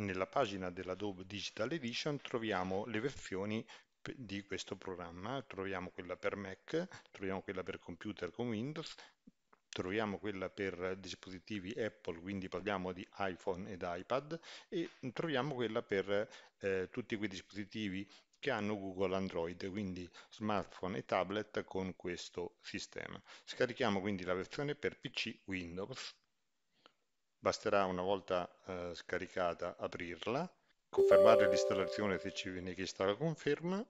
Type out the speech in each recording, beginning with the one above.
Nella pagina dell'Adobe Digital Edition troviamo le versioni di questo programma, troviamo quella per Mac, troviamo quella per computer con Windows, troviamo quella per dispositivi Apple, quindi parliamo di iPhone ed iPad, e troviamo quella per eh, tutti quei dispositivi che hanno Google Android, quindi smartphone e tablet con questo sistema. Scarichiamo quindi la versione per PC Windows. Basterà una volta eh, scaricata aprirla, confermare l'installazione se ci viene chiesta la conferma,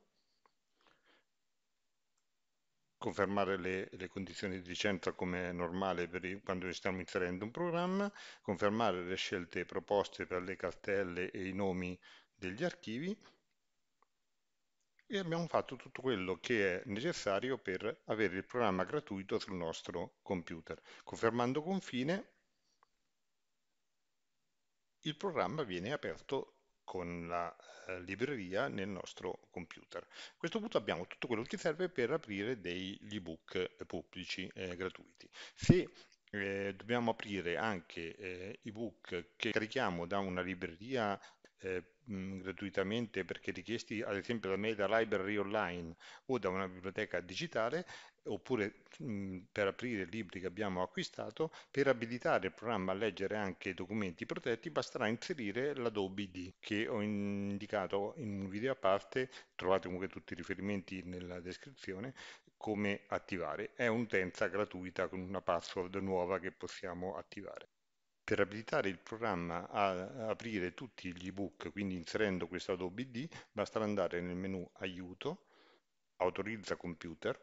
confermare le, le condizioni di licenza come è normale per quando stiamo inserendo un programma, confermare le scelte proposte per le cartelle e i nomi degli archivi e abbiamo fatto tutto quello che è necessario per avere il programma gratuito sul nostro computer, confermando confine il programma viene aperto con la eh, libreria nel nostro computer. A questo punto abbiamo tutto quello che serve per aprire degli ebook eh, pubblici eh, gratuiti. Se eh, dobbiamo aprire anche eh, ebook che carichiamo da una libreria eh, gratuitamente perché richiesti ad esempio da me da library online o da una biblioteca digitale oppure mh, per aprire libri che abbiamo acquistato per abilitare il programma a leggere anche documenti protetti basterà inserire l'Adobe D che ho indicato in un video a parte trovate comunque tutti i riferimenti nella descrizione come attivare è un'utenza gratuita con una password nuova che possiamo attivare per abilitare il programma a aprire tutti gli ebook, quindi inserendo questo Adobe D, basta andare nel menu Aiuto, Autorizza computer,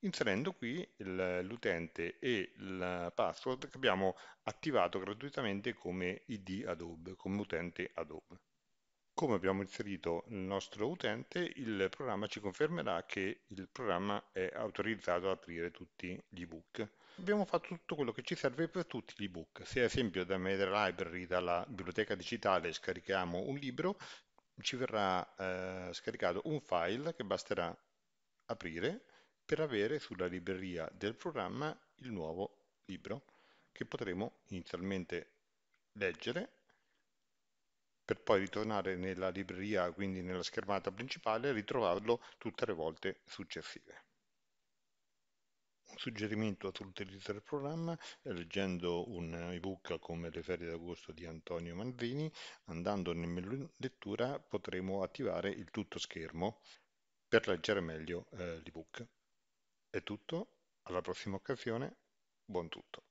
inserendo qui l'utente e il password che abbiamo attivato gratuitamente come ID Adobe, come utente Adobe come abbiamo inserito il nostro utente, il programma ci confermerà che il programma è autorizzato ad aprire tutti gli ebook. Abbiamo fatto tutto quello che ci serve per tutti gli ebook, se ad esempio da Media Library, dalla biblioteca digitale, scarichiamo un libro, ci verrà eh, scaricato un file che basterà aprire per avere sulla libreria del programma il nuovo libro che potremo inizialmente leggere per poi ritornare nella libreria, quindi nella schermata principale, e ritrovarlo tutte le volte successive. Un suggerimento sull'utilizzo del programma leggendo un ebook come Le ferie d'agosto di Antonio Manzini, andando nel menu lettura potremo attivare il tutto schermo per leggere meglio eh, l'ebook. È tutto, alla prossima occasione, buon tutto.